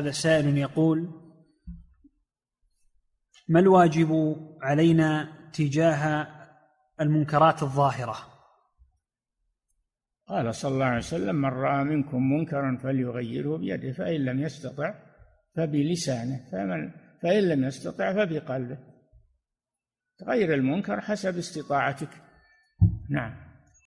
هذا سائل يقول ما الواجب علينا تجاه المنكرات الظاهرة قال صلى الله عليه وسلم من رأى منكم منكرا فليغيره بيده فإن لم يستطع فبلسانه فمن فإن لم يستطع فبقلبه غير المنكر حسب استطاعتك نعم